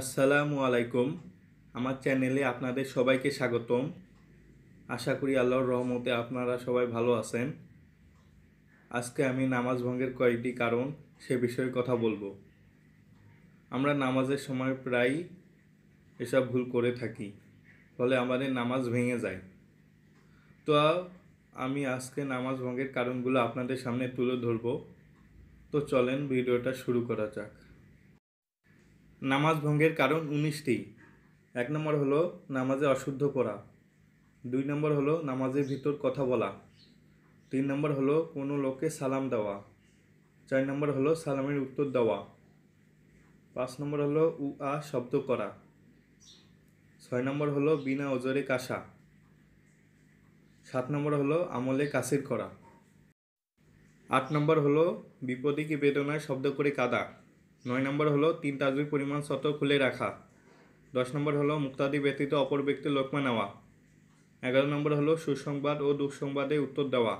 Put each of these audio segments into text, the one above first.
আসসালামু আলাইকুম আমার চ্যানেলে আপনাদের সবাইকে স্বাগতম আশা করি আল্লাহর রহমতে আপনারা সবাই ভালো আছেন আজকে আমি নামাজ ভঙ্গের কয়েকটি কারণ সে বিষয়ে কথা বলবো আমরা নামাজের সময় প্রায় এসব ভুল করে থাকি ফলে আমাদের নামাজ ভেঙে যায় তো আমি আজকে নামাজ ভঙ্গের কারণগুলো আপনাদের সামনে তুলে ধরবো তো চলেন ভিডিওটা শুরু করা যাক নামাজ ভঙ্গের কারণ উনিশটি এক নম্বর হলো নামাজে অশুদ্ধ করা দুই নম্বর হলো নামাজের ভিতর কথা বলা তিন নম্বর হলো কোনো লোককে সালাম দেওয়া চার নম্বর হলো সালামের উত্তর দেওয়া পাঁচ নম্বর হলো উ আ শব্দ করা ছয় নম্বর হলো বিনা ওজরে কাসা সাত নম্বর হলো আমলে কাসির করা আট নম্বর হলো বিপদে কি বেদনায় শব্দ করে কাদা নয় নম্বর হলো তিন তাজবির পরিমাণ শত খুলে রাখা দশ নম্বর হলো মুক্তাদি ব্যতীত অপর ব্যক্তির লোকমা নেওয়া এগারো নম্বর হলো সুসংবাদ ও দুঃসংবাদে উত্তর দেওয়া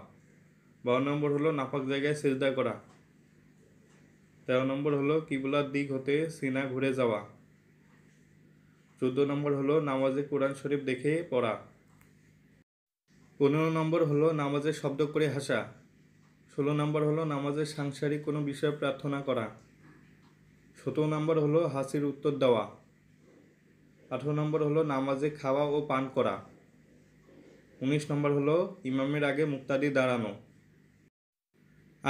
বারো নম্বর হলো নাপাক জায়গায় সেজদা করা তেরো নম্বর হলো কিবুলার দিক হতে সিনা ঘুরে যাওয়া চোদ্দো নম্বর হলো নামাজে কোরআন শরীফ দেখে পড়া পনেরো নম্বর হলো নামাজের শব্দ করে হাসা ষোলো নম্বর হলো নামাজের সাংসারিক কোনো বিষয়ে প্রার্থনা করা ছোট নম্বর হলো হাসির উত্তর দেওয়া আঠেরো নম্বর হলো নামাজে খাওয়া ও পান করা উনিশ নম্বর হলো ইমামের আগে মুক্তাদি দাঁড়ানো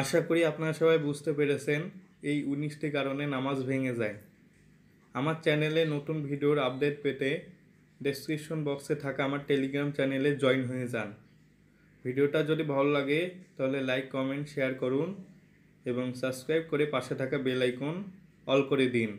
আশা করি আপনারা সবাই বুঝতে পেরেছেন এই উনিশটি কারণে নামাজ ভেঙে যায় আমার চ্যানেলে নতুন ভিডিওর আপডেট পেতে ডেসক্রিপশন বক্সে থাকা আমার টেলিগ্রাম চ্যানেলে জয়েন হয়ে যান ভিডিওটা যদি ভালো লাগে তাহলে লাইক কমেন্ট শেয়ার করুন এবং সাবস্ক্রাইব করে পাশে থাকা বেল আইকন অল করে দিন